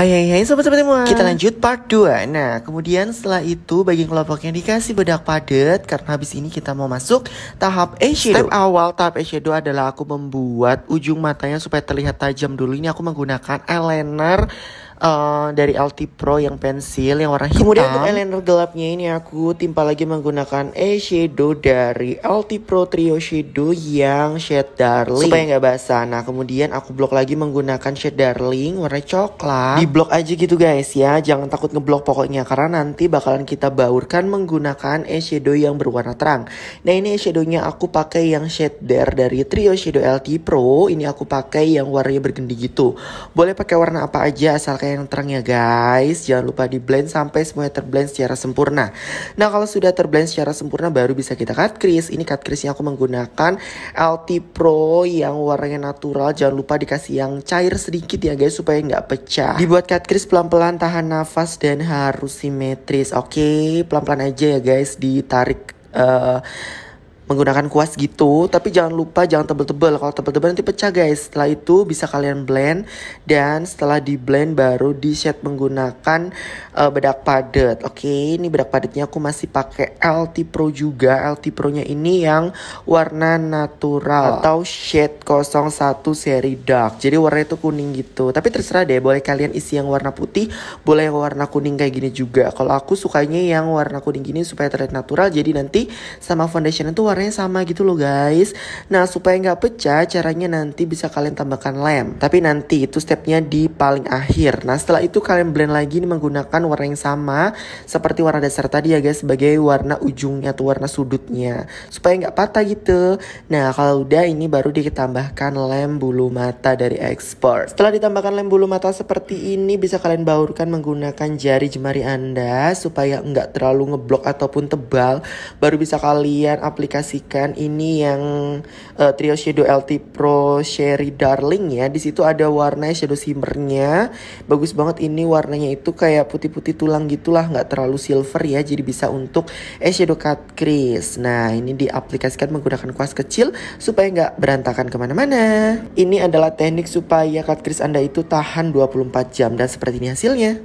Hai hai hai sobat-sobat semua Kita lanjut part 2 Nah kemudian setelah itu bagian kelompoknya dikasih bedak padat Karena habis ini kita mau masuk tahap eyeshadow Step awal tahap eyeshadow adalah aku membuat ujung matanya supaya terlihat tajam dulu Ini aku menggunakan eyeliner Eh, dari LT Pro yang pensil yang warna hitam. Kemudian untuk eyeliner gelapnya ini aku timpa lagi menggunakan eyeshadow dari LT Pro Trio Shadow yang shade Darling supaya nggak basah. Nah kemudian aku blok lagi menggunakan shade Darling warna coklat. Di blok aja gitu guys ya, jangan takut ngeblok pokoknya karena nanti bakalan kita baurkan menggunakan eyeshadow yang berwarna terang. Nah ini eyeshadownya aku pakai yang shade Dare dari Trio Shadow LT Pro. Ini aku pakai yang warnanya bergendi gitu. Boleh pakai warna apa aja asalkan yang terang ya guys. Jangan lupa di blend sampai semuanya terblend secara sempurna. Nah kalau sudah terblend secara sempurna baru bisa kita cut crease. Ini cut crease yang aku menggunakan LT Pro yang warnanya natural. Jangan lupa dikasih yang cair sedikit ya guys supaya nggak pecah. Dibuat cut crease pelan-pelan tahan nafas dan harus simetris. Oke pelan-pelan aja ya guys ditarik. Uh, menggunakan kuas gitu tapi jangan lupa jangan tebel-tebel kalau tebel-tebel nanti pecah guys setelah itu bisa kalian blend dan setelah di blend baru di set menggunakan uh, bedak padat oke ini bedak padatnya aku masih pakai LT Pro juga LT Pro nya ini yang warna natural atau shade 01 seri dark jadi warna itu kuning gitu tapi terserah deh boleh kalian isi yang warna putih boleh yang warna kuning kayak gini juga kalau aku sukanya yang warna kuning gini supaya terlihat natural jadi nanti sama foundation itu warna caranya sama gitu loh guys. Nah supaya nggak pecah caranya nanti bisa kalian tambahkan lem. Tapi nanti itu stepnya di paling akhir. Nah setelah itu kalian blend lagi ini menggunakan warna yang sama seperti warna dasar tadi ya guys sebagai warna ujungnya atau warna sudutnya supaya nggak patah gitu. Nah kalau udah ini baru ditambahkan lem bulu mata dari ekspor Setelah ditambahkan lem bulu mata seperti ini bisa kalian baurkan menggunakan jari jemari anda supaya nggak terlalu ngeblok ataupun tebal. Baru bisa kalian aplikasi rekomendasikan ini yang uh, Trio Shadow LT Pro Sherry Darling ya. Di situ ada warna shadow shimmernya. Bagus banget ini warnanya itu kayak putih-putih tulang gitulah, nggak terlalu silver ya. Jadi bisa untuk eyeshadow eh, cut crease. Nah ini diaplikasikan menggunakan kuas kecil supaya nggak berantakan kemana-mana. Ini adalah teknik supaya cut crease Anda itu tahan 24 jam dan seperti ini hasilnya.